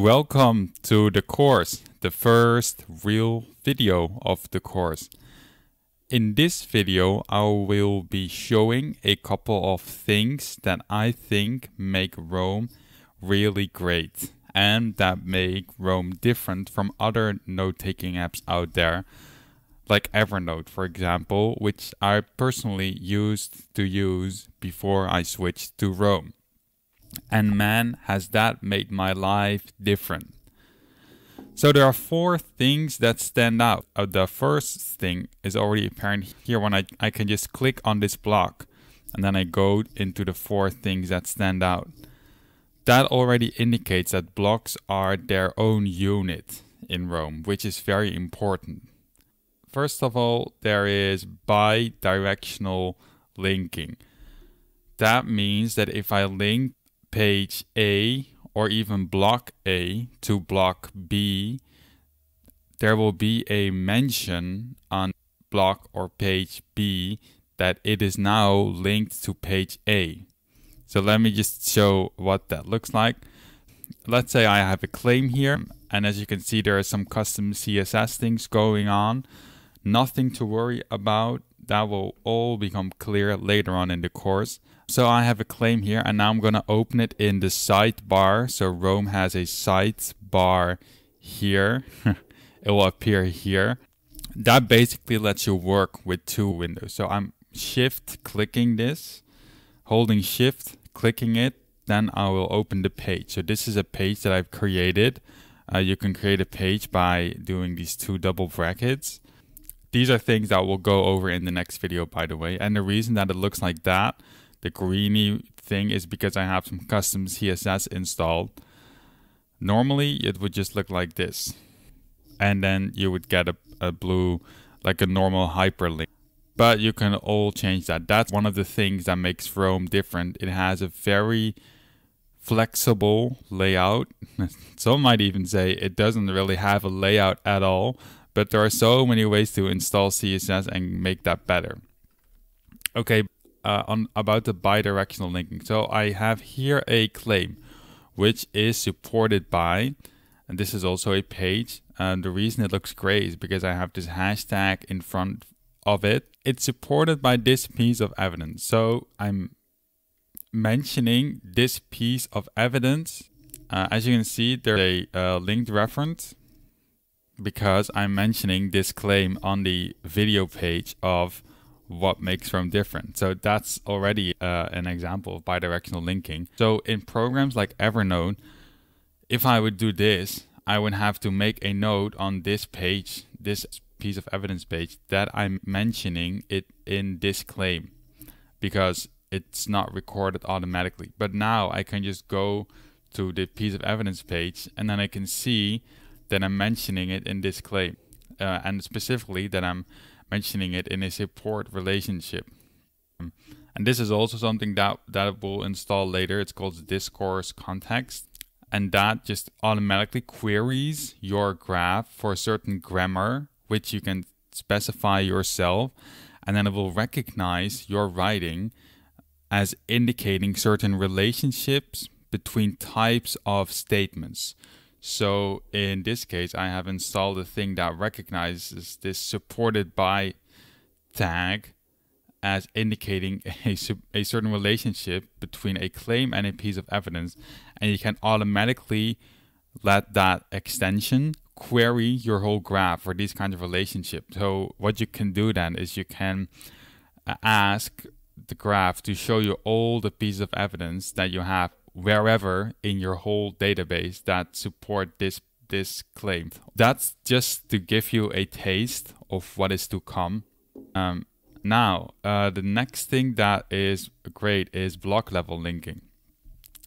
Welcome to the course, the first real video of the course. In this video, I will be showing a couple of things that I think make Rome really great and that make Rome different from other note-taking apps out there, like Evernote, for example, which I personally used to use before I switched to Rome. And man, has that made my life different. So there are four things that stand out. Uh, the first thing is already apparent here when I, I can just click on this block and then I go into the four things that stand out. That already indicates that blocks are their own unit in Rome, which is very important. First of all, there is bi-directional linking. That means that if I link page A or even block A to block B, there will be a mention on block or page B that it is now linked to page A. So let me just show what that looks like. Let's say I have a claim here, and as you can see, there are some custom CSS things going on. Nothing to worry about. That will all become clear later on in the course. So I have a claim here and now I'm going to open it in the sidebar. So Rome has a sidebar here. it will appear here. That basically lets you work with two windows. So I'm shift clicking this, holding shift, clicking it, then I will open the page. So this is a page that I've created. Uh, you can create a page by doing these two double brackets. These are things that we'll go over in the next video, by the way. And the reason that it looks like that the greeny thing is because I have some custom CSS installed. Normally it would just look like this. And then you would get a, a blue, like a normal hyperlink. But you can all change that. That's one of the things that makes Chrome different. It has a very flexible layout. Some might even say it doesn't really have a layout at all, but there are so many ways to install CSS and make that better. Okay, uh, on about the bidirectional linking. So I have here a claim which is supported by, and this is also a page. And the reason it looks gray is because I have this hashtag in front of it. It's supported by this piece of evidence. So I'm mentioning this piece of evidence. Uh, as you can see, there's a uh, linked reference because I'm mentioning this claim on the video page of what makes from different. So that's already uh, an example of bidirectional linking. So in programs like Evernote, if I would do this, I would have to make a note on this page, this piece of evidence page, that I'm mentioning it in this claim because it's not recorded automatically. But now I can just go to the piece of evidence page and then I can see that I'm mentioning it in this claim uh, and specifically that I'm mentioning it in a support relationship. Um, and this is also something that, that we'll install later. It's called discourse context. And that just automatically queries your graph for a certain grammar, which you can specify yourself. And then it will recognize your writing as indicating certain relationships between types of statements. So in this case, I have installed a thing that recognizes this supported by tag as indicating a, a certain relationship between a claim and a piece of evidence. And you can automatically let that extension query your whole graph for these kinds of relationships. So what you can do then is you can uh, ask the graph to show you all the pieces of evidence that you have wherever in your whole database that support this this claim. That's just to give you a taste of what is to come. Um, now, uh, the next thing that is great is block level linking.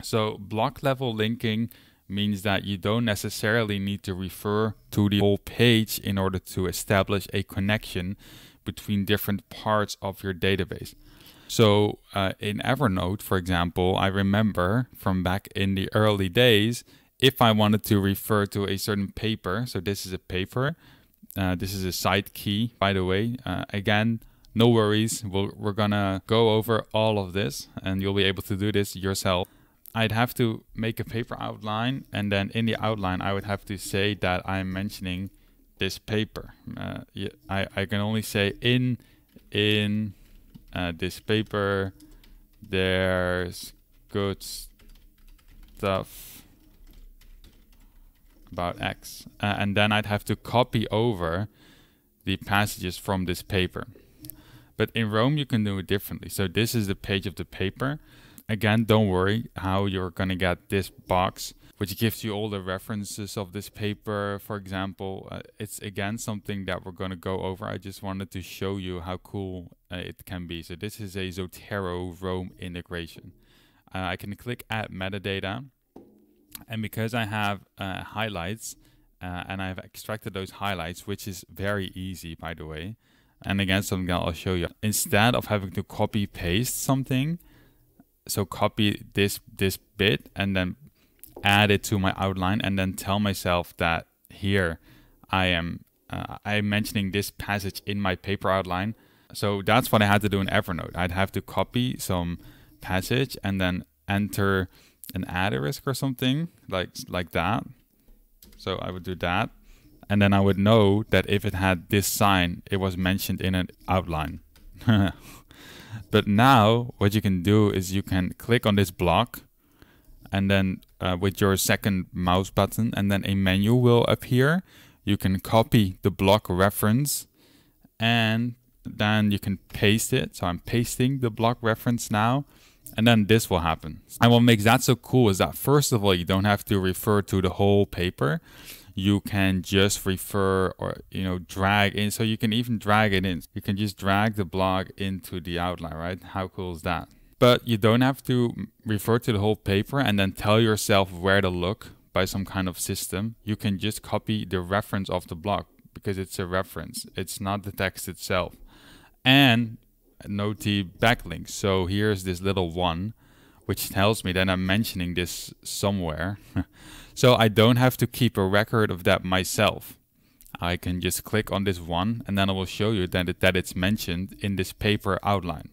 So block level linking means that you don't necessarily need to refer to the whole page in order to establish a connection between different parts of your database. So uh, in Evernote, for example, I remember from back in the early days, if I wanted to refer to a certain paper, so this is a paper, uh, this is a side key, by the way. Uh, again, no worries, we will we're gonna go over all of this and you'll be able to do this yourself. I'd have to make a paper outline and then in the outline, I would have to say that I'm mentioning this paper. Uh, I, I can only say in, in, uh, this paper. There's good stuff about X. Uh, and then I'd have to copy over the passages from this paper. But in Rome, you can do it differently. So this is the page of the paper. Again, don't worry how you're going to get this box, which gives you all the references of this paper. For example, uh, it's again something that we're going to go over. I just wanted to show you how cool uh, it can be. So this is a Zotero Rome integration. Uh, I can click add metadata and because I have uh, highlights uh, and I've extracted those highlights, which is very easy by the way. And again, something I'll show you. Instead of having to copy paste something, so copy this this bit and then add it to my outline and then tell myself that here I am uh, I'm mentioning this passage in my paper outline so that's what I had to do in Evernote. I'd have to copy some passage and then enter an asterisk or something like like that. So I would do that. And then I would know that if it had this sign, it was mentioned in an outline. but now what you can do is you can click on this block and then uh, with your second mouse button and then a menu will appear. You can copy the block reference and then you can paste it. So I'm pasting the block reference now. And then this will happen. And what makes that so cool is that first of all, you don't have to refer to the whole paper. You can just refer or, you know, drag in. So you can even drag it in. You can just drag the block into the outline, right? How cool is that? But you don't have to refer to the whole paper and then tell yourself where to look by some kind of system. You can just copy the reference of the block because it's a reference. It's not the text itself and no T backlinks. So here's this little one, which tells me that I'm mentioning this somewhere. so I don't have to keep a record of that myself. I can just click on this one and then I will show you that, it, that it's mentioned in this paper outline.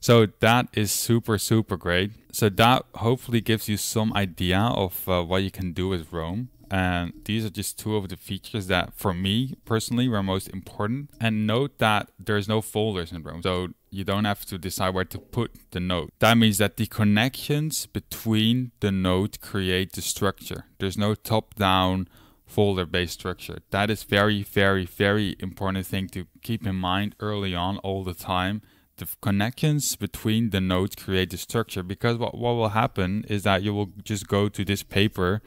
So that is super, super great. So that hopefully gives you some idea of uh, what you can do with Rome. And these are just two of the features that for me personally were most important. And note that there's no folders in Roam, So you don't have to decide where to put the node. That means that the connections between the node create the structure. There's no top down folder based structure. That is very, very, very important thing to keep in mind early on all the time the connections between the nodes create the structure because what, what will happen is that you will just go to this paper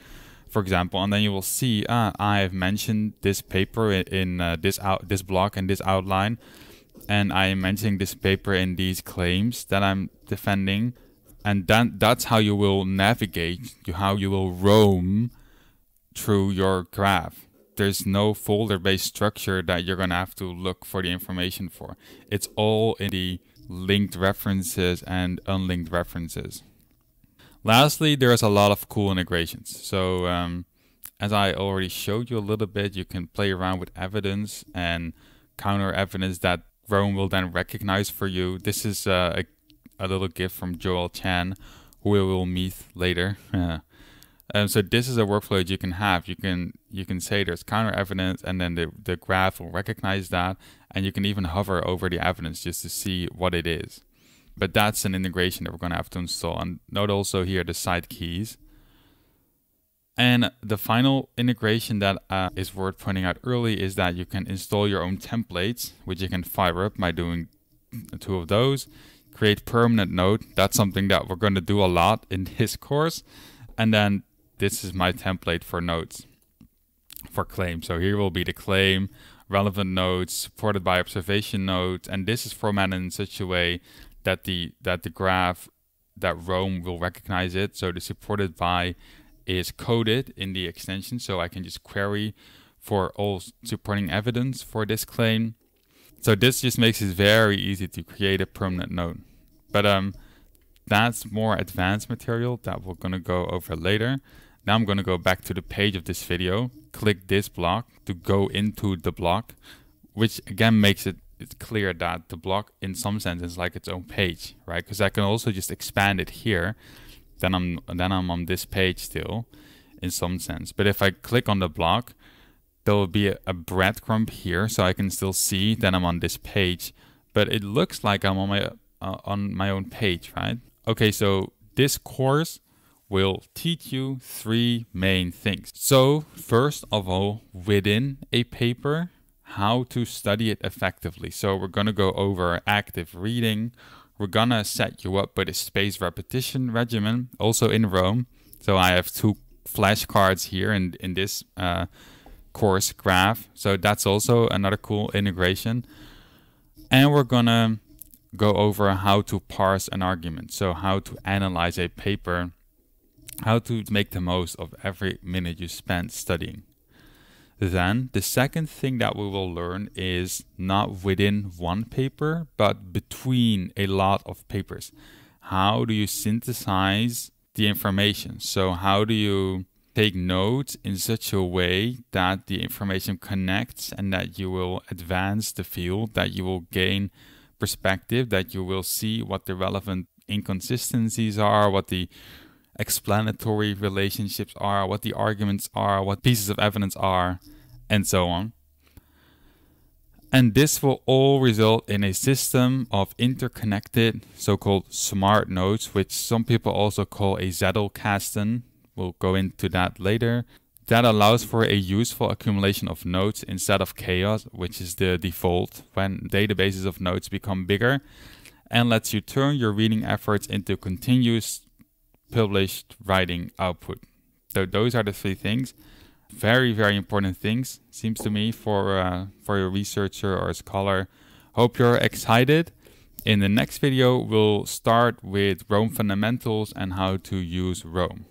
for example, and then you will see ah, I have mentioned this paper in, uh, this out this block and this outline, and I am mentioning this paper in these claims that I'm defending, and then that's how you will navigate, how you will roam through your graph. There's no folder-based structure that you're gonna have to look for the information for. It's all in the linked references and unlinked references. Lastly, there's a lot of cool integrations. So um, as I already showed you a little bit, you can play around with evidence and counter evidence that Rome will then recognize for you. This is uh, a, a little gift from Joel Chan, who we will meet later. Um, so this is a workflow that you can have. You can you can say there's counter evidence, and then the, the graph will recognize that, and you can even hover over the evidence just to see what it is but that's an integration that we're going to have to install. And note also here the side keys. And the final integration that uh, is worth pointing out early is that you can install your own templates, which you can fire up by doing two of those. Create permanent node. That's something that we're going to do a lot in this course. And then this is my template for nodes for claim. So here will be the claim, relevant nodes supported by observation nodes. And this is formatted in such a way that the that the graph that Rome will recognize it. So the supported by is coded in the extension. So I can just query for all supporting evidence for this claim. So this just makes it very easy to create a permanent node. But um, that's more advanced material that we're gonna go over later. Now I'm gonna go back to the page of this video, click this block to go into the block, which again makes it it's clear that the blog in some sense is like its own page, right? Because I can also just expand it here. Then I'm then I'm on this page still, in some sense. But if I click on the block, there will be a, a breadcrumb here, so I can still see that I'm on this page. But it looks like I'm on my uh, on my own page, right? Okay, so this course will teach you three main things. So first of all, within a paper, how to study it effectively. So we're going to go over active reading. We're going to set you up with a spaced repetition regimen, also in Rome. So I have two flashcards here in, in this uh, course graph. So that's also another cool integration. And we're going to go over how to parse an argument. So how to analyze a paper, how to make the most of every minute you spend studying. Then the second thing that we will learn is not within one paper, but between a lot of papers. How do you synthesize the information? So how do you take notes in such a way that the information connects and that you will advance the field, that you will gain perspective, that you will see what the relevant inconsistencies are, what the explanatory relationships are, what the arguments are, what pieces of evidence are, and so on. And this will all result in a system of interconnected so-called smart nodes, which some people also call a Zettelkasten. We'll go into that later. That allows for a useful accumulation of nodes instead of chaos, which is the default when databases of nodes become bigger, and lets you turn your reading efforts into continuous published writing output. So those are the three things. Very, very important things, seems to me, for, uh, for a researcher or a scholar. Hope you're excited. In the next video, we'll start with Rome fundamentals and how to use Rome.